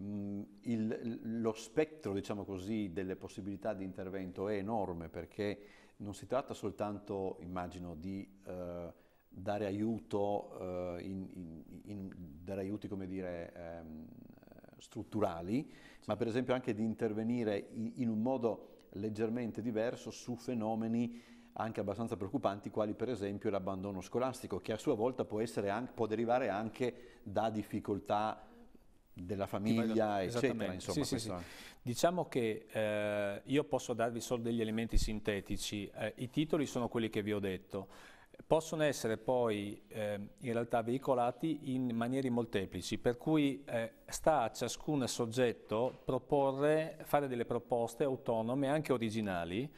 mm, il, lo spettro, diciamo così, delle possibilità di intervento è enorme perché non si tratta soltanto, immagino, di eh, dare, aiuto, eh, in, in, in, dare aiuti, dire, ehm, strutturali, sì. ma per esempio anche di intervenire in, un modo leggermente diverso su fenomeni anche abbastanza preoccupanti, quali per esempio l'abbandono scolastico, che a sua volta può, anche, può derivare anche da difficoltà della famiglia, eccetera. Insomma, sì, sì, sì. Diciamo che eh, io posso darvi solo degli elementi sintetici, eh, i titoli sono quelli che vi ho detto, possono essere poi eh, in realtà veicolati in maniere molteplici, per cui eh, sta a ciascun soggetto proporre, fare delle proposte autonome, anche originali,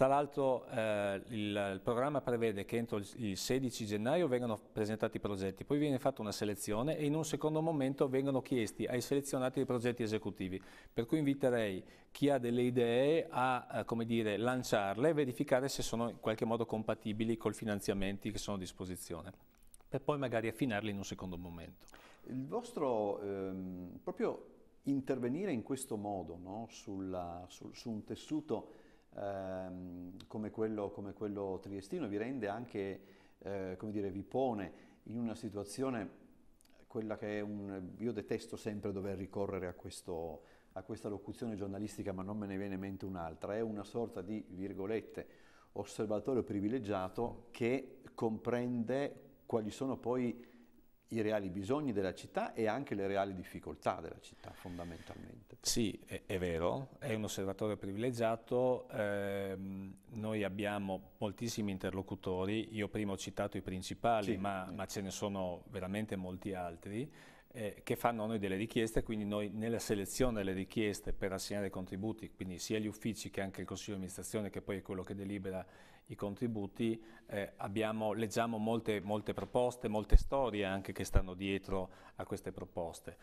tra l'altro eh, il, il, programma prevede che entro il 16 gennaio vengano presentati i progetti, poi viene fatta una selezione e in un secondo momento vengono chiesti ai selezionati i progetti esecutivi. Per cui inviterei chi ha delle idee a eh, dire, lanciarle e verificare se sono in qualche modo compatibili col finanziamenti che sono a disposizione, per poi magari affinarli in un secondo momento. Il vostro ehm, proprio intervenire in questo modo no? Sulla, su, su un tessuto ehm, come, quello, come, quello, triestino, vi rende anche, eh, come dire, vi pone in una situazione, quella che è un... io detesto sempre dover ricorrere a, questo, a questa locuzione giornalistica, ma non me ne viene in mente un'altra, è una sorta di, virgolette, osservatorio privilegiato che comprende quali sono poi i reali bisogni della città e anche le reali difficoltà della città fondamentalmente. Sì, è, è vero, è un osservatore privilegiato, eh, noi abbiamo moltissimi interlocutori, io prima ho citato i principali, sì, ma, sì. ma, ce ne sono veramente molti altri, eh, che fanno a noi delle richieste, quindi noi nella selezione delle richieste per assegnare contributi, quindi sia gli uffici che anche il Consiglio di amministrazione, che poi è quello che delibera i contributi, eh, abbiamo, leggiamo molte, molte proposte, molte storie anche che stanno dietro a queste proposte.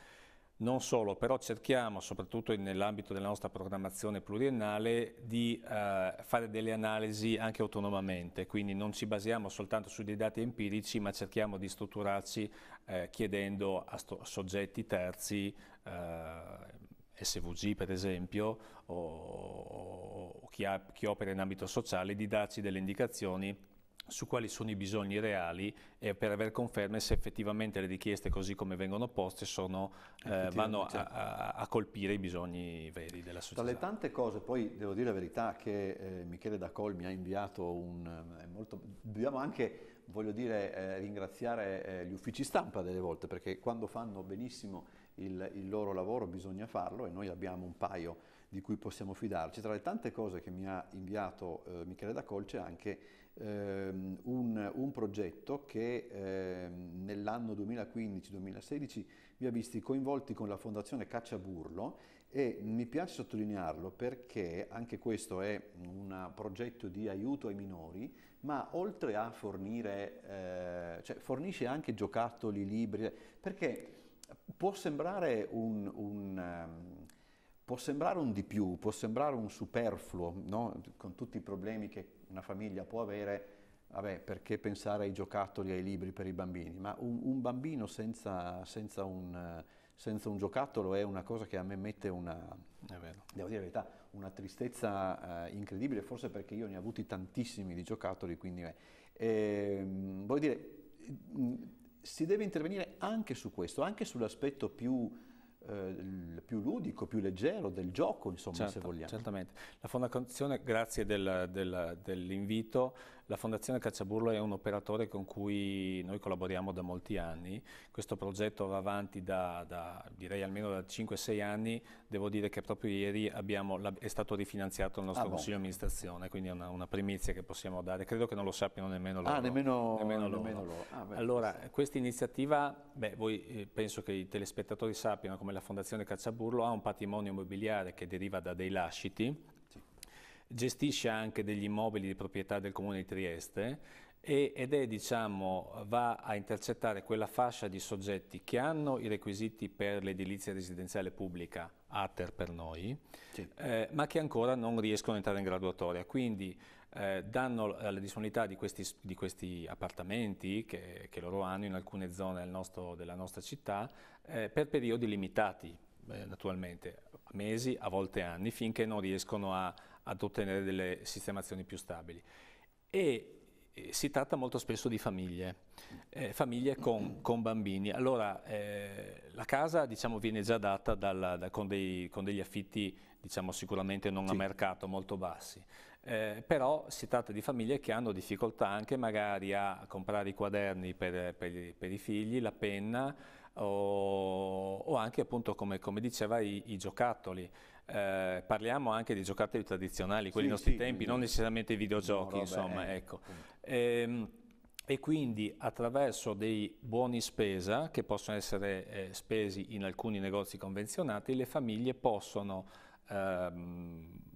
Non solo, però cerchiamo, soprattutto nell'ambito della nostra programmazione pluriennale, di eh, fare delle analisi anche autonomamente, quindi non ci basiamo soltanto su dei dati empirici, ma cerchiamo di strutturarci eh, chiedendo a, soggetti terzi eh, SVG per esempio, o, chi, ha, chi opera in ambito sociale, di darci delle indicazioni su quali sono i bisogni reali e per avere conferme se effettivamente le richieste così come vengono poste sono, eh, vanno a, a, a, colpire i bisogni veri della società. Tra le tante cose, poi devo dire la verità che eh, Michele Dacol mi ha inviato un... Eh, molto, dobbiamo anche, voglio dire, eh, ringraziare eh, gli uffici stampa delle volte perché quando fanno benissimo il, il loro lavoro, bisogna farlo e noi abbiamo un paio di cui possiamo fidarci. Tra le tante cose che mi ha inviato eh, Michele Da Colce anche ehm, un, un, progetto che ehm, nell'anno 2015-2016 vi ha visti coinvolti con la Fondazione Cacciaburlo e mi piace sottolinearlo perché anche questo è un progetto di aiuto ai minori, ma oltre a fornire, eh, cioè fornisce anche giocattoli, libri, perché può sembrare un, un um, può sembrare un di più, può sembrare un superfluo, no? con tutti i problemi che una famiglia può avere, vabbè, perché pensare ai giocattoli e ai libri per i bambini, ma un, un bambino senza, senza, un, senza, un, giocattolo è una cosa che a me mette una, devo dire la verità, una tristezza eh, incredibile, forse perché io ne ho avuti tantissimi di giocattoli, quindi eh, voglio dire si deve intervenire anche su questo, anche sull'aspetto più, eh, più ludico, più leggero del gioco, insomma, certo, se vogliamo. Certamente. La Fondazione, grazie del, del, dell'invito, la Fondazione Cacciaburlo è un operatore con cui noi collaboriamo da molti anni, questo progetto va avanti da, da direi almeno da 5-6 anni, devo dire che proprio ieri abbiamo, è stato rifinanziato il nostro ah, Consiglio di amministrazione, quindi è una, una, primizia che possiamo dare, credo che non lo sappiano nemmeno ah, loro. Ah, nemmeno, nemmeno loro. Nemmeno loro. Ah, beh, allora, sì. questa iniziativa, beh, voi, eh, penso che i telespettatori sappiano come la Fondazione Cacciaburlo ha un patrimonio immobiliare che deriva da dei lasciti, gestisce anche degli immobili di proprietà del Comune di Trieste ed è, diciamo, va a intercettare quella fascia di soggetti che hanno i requisiti per l'edilizia residenziale pubblica, ATER per noi, sì. eh, ma che ancora non riescono ad entrare in graduatoria. Quindi eh, danno la disponibilità di questi, di questi appartamenti che, che, loro hanno in alcune zone del nostro, della nostra città eh, per periodi limitati, eh, naturalmente, mesi, a volte anni, finché non riescono a, ad ottenere delle sistemazioni più stabili. E eh, si tratta molto spesso di famiglie, eh, famiglie con, con, bambini. Allora eh, la casa diciamo, viene già data dalla, da, con, dei, con, degli affitti diciamo, sicuramente non sì. a mercato, molto bassi. Eh, però si tratta di famiglie che hanno difficoltà anche magari a comprare i quaderni per, per, per i figli, la penna o, o anche appunto come, come diceva i, i, giocattoli eh, parliamo anche di giocattoli tradizionali, quelli sì, nostri sì, tempi, quindi... non necessariamente videogiochi, no, insomma, beh, ecco. E, ehm, e, quindi attraverso dei buoni spesa, che possono essere eh, spesi in alcuni negozi convenzionati, le famiglie possono ehm,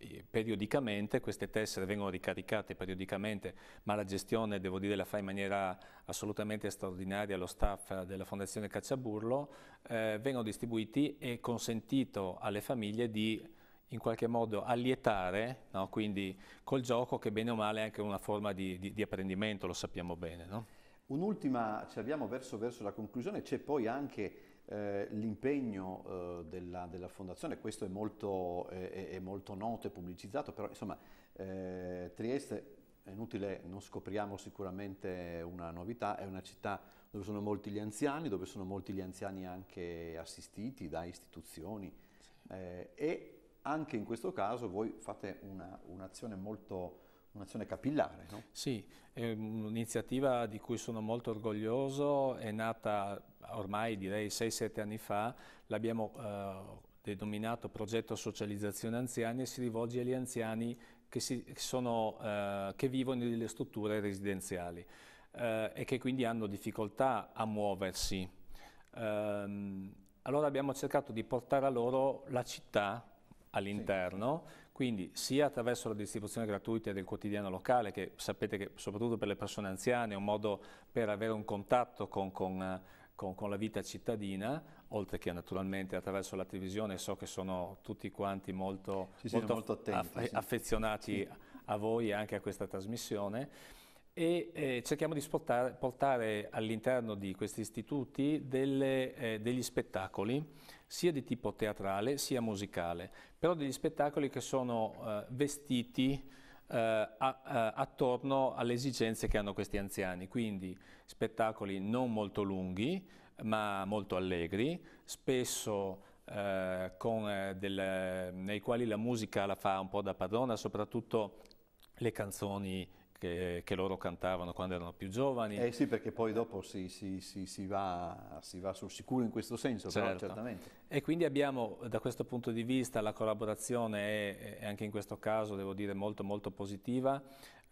eh, periodicamente, queste tessere vengono ricaricate periodicamente, ma la gestione, devo dire, la fa in maniera assolutamente straordinaria lo staff della Fondazione Cacciaburlo, eh, vengono distribuiti e consentito alle famiglie di in qualche modo allietare, no? quindi col gioco che bene o male è anche una forma di, di, di apprendimento, lo sappiamo bene. No? Un'ultima, ci abbiamo verso, verso, la conclusione, c'è poi anche eh, l'impegno eh, della, della, Fondazione, questo è molto, eh, è molto, noto e pubblicizzato, però insomma eh, Trieste, è inutile, non scopriamo sicuramente una novità, è una città dove sono molti gli anziani, dove sono molti gli anziani anche assistiti da istituzioni sì. Eh, e anche in questo caso voi fate una, un'azione molto un'azione capillare. No? Sì, è un'iniziativa di cui sono molto orgoglioso, è nata ormai direi 6-7 anni fa, l'abbiamo eh, denominato progetto socializzazione anziani e si rivolge agli anziani che, si, sono, eh, che vivono nelle strutture residenziali eh, e che quindi hanno difficoltà a muoversi. Ehm, allora abbiamo cercato di portare a loro la città all'interno, sì quindi sia attraverso la distribuzione gratuita del quotidiano locale, che sapete che soprattutto per le persone anziane è un modo per avere un contatto con, con, con, con la vita cittadina, oltre che naturalmente attraverso la televisione, so che sono tutti quanti molto, molto, molto attenti, aff sì. affezionati sì. a voi e anche a questa trasmissione e eh, cerchiamo di sportare, portare all'interno di questi istituti delle, eh, degli spettacoli sia di tipo teatrale sia musicale, però degli spettacoli che sono eh, vestiti eh, a, a, eh, attorno alle esigenze che hanno questi anziani, quindi spettacoli non molto lunghi ma molto allegri, spesso eh, con, del, nei quali la musica la fa un po' da padrona, soprattutto le canzoni che, che, loro cantavano quando erano più giovani. Eh sì, perché poi dopo si, si, si, si va, va, sul sicuro in questo senso, certo. però, certamente. E quindi abbiamo da questo punto di vista la collaborazione è, è anche in questo caso, devo dire, molto molto positiva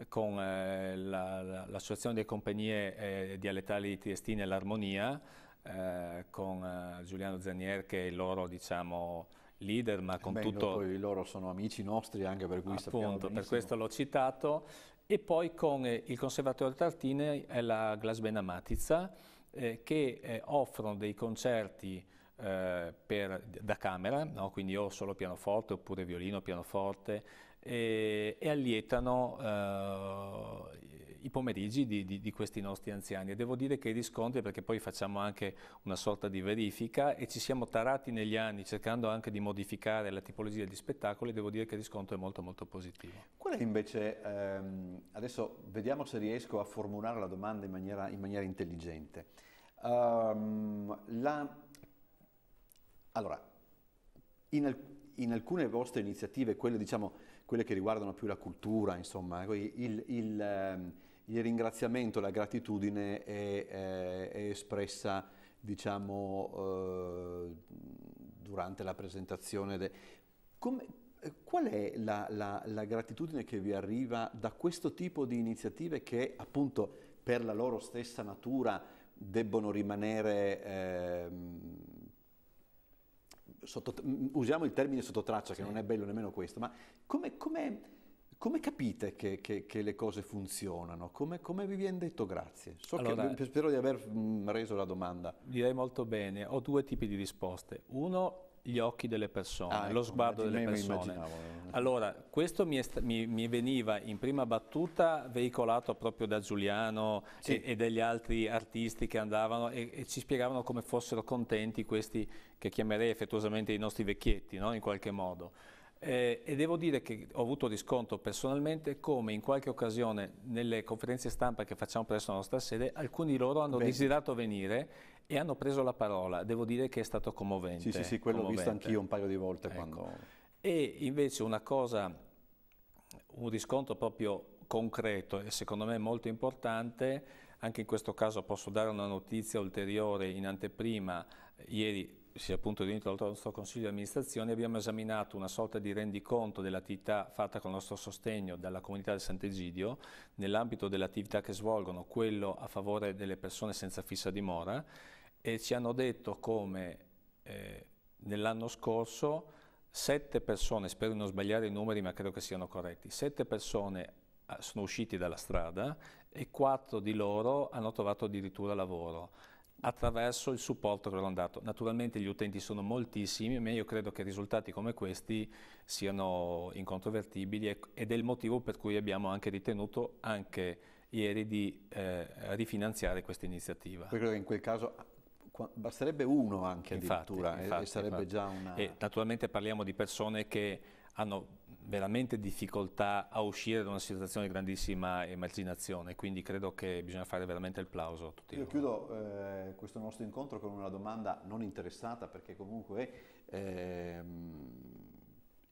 con eh, l'Associazione la, delle Compagnie eh, Dialettali Triestina e l'Armonia, eh, con eh, Giuliano Zanier che è il loro, diciamo, leader, ma con Beh, tutto... Poi loro sono amici nostri anche per cui Appunto, per questo l'ho citato e poi con eh, il Conservatorio Tartine e la Glasbena Matizza eh, che eh, offrono dei concerti eh, per, da camera, no? quindi o solo pianoforte oppure violino, pianoforte, e, eh, e allietano eh, i pomeriggi di, di, di, questi nostri anziani e devo dire che i riscontri, perché poi facciamo anche una sorta di verifica e ci siamo tarati negli anni cercando anche di modificare la tipologia di spettacoli, devo dire che il riscontro è molto molto positivo. Qual è invece, ehm, adesso vediamo se riesco a formulare la domanda in maniera, in maniera intelligente. Um, la, allora, in, alc in, alcune vostre iniziative, quelle, diciamo, quelle, che riguardano più la cultura, insomma, il, il, ehm, il ringraziamento, la gratitudine è, è, è espressa diciamo, eh, durante la presentazione. De... Come, qual è la, la, la gratitudine che vi arriva da questo tipo di iniziative che appunto per la loro stessa natura debbono rimanere eh, sotto, usiamo il termine sottotraccia che non è bello nemmeno questo, ma come, come come capite che, che, che, le cose funzionano? Come, come, vi viene detto grazie? So allora, che, spero di aver mm, reso la domanda. Direi molto bene. Ho due tipi di risposte. Uno, gli occhi delle persone, ah, ecco, lo sguardo delle persone. Allora, questo mi, mi, mi, veniva in prima battuta veicolato proprio da Giuliano sì. e, e, dagli altri artisti che andavano e, e, ci spiegavano come fossero contenti questi che chiamerei affettuosamente i nostri vecchietti, no? in qualche modo. Eh, e devo dire che ho avuto riscontro personalmente come in qualche occasione nelle conferenze stampa che facciamo presso la nostra sede alcuni di loro hanno Beh. desiderato venire e hanno preso la parola. Devo dire che è stato commovente. Sì, sì, sì, quello l'ho visto anch'io un paio di volte. Ecco. Quando... E invece una cosa, un riscontro proprio concreto e secondo me molto importante, anche in questo caso posso dare una notizia ulteriore in anteprima, ieri sia appunto dentro al nostro Consiglio di amministrazione, abbiamo esaminato una sorta di rendiconto dell'attività fatta con il nostro sostegno dalla comunità di Sant'Egidio nell'ambito dell'attività che svolgono, quello a favore delle persone senza fissa dimora e ci hanno detto come eh, nell'anno scorso sette persone, spero di non sbagliare i numeri ma credo che siano corretti, sette persone ah, sono usciti dalla strada e quattro di loro hanno trovato addirittura lavoro attraverso il supporto che l'hanno dato. Naturalmente gli utenti sono moltissimi, ma io credo che risultati come questi siano incontrovertibili ecco, ed è il motivo per cui abbiamo anche ritenuto anche ieri di eh, rifinanziare questa iniziativa. Perché in quel caso basterebbe uno anche infatti, addirittura infatti, e sarebbe infatti. già una... E naturalmente parliamo di persone che hanno veramente difficoltà a uscire da una situazione di grandissima emarginazione, quindi credo che bisogna fare veramente il plauso a tutti. Io loro. chiudo eh, questo nostro incontro con una domanda non interessata perché comunque eh,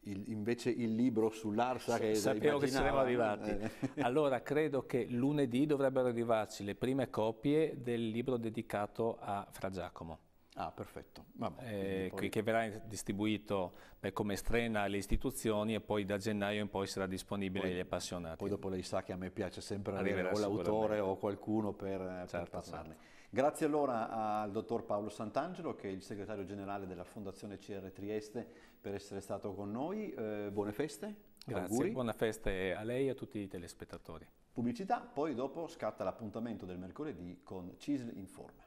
il, invece il libro sull'Arsa S- che sapevo che saremmo eh. arrivati. allora credo che lunedì dovrebbero arrivarci le prime copie del libro dedicato a Fra Giacomo. Ah, perfetto. Vabbè, eh, poi... Che verrà distribuito beh, come strena alle istituzioni e poi da gennaio in poi sarà disponibile poi, agli appassionati. Poi dopo lei sa che a me piace sempre avere o l'autore o qualcuno per, eh, certo, per parlarne. Certo. Grazie allora al dottor Paolo Sant'Angelo, che è il segretario generale della Fondazione CR Trieste, per essere stato con noi. Eh, buone feste. Grazie, auguri. buona festa a lei e a tutti i telespettatori. Pubblicità, poi dopo scatta l'appuntamento del mercoledì con CISL Informe.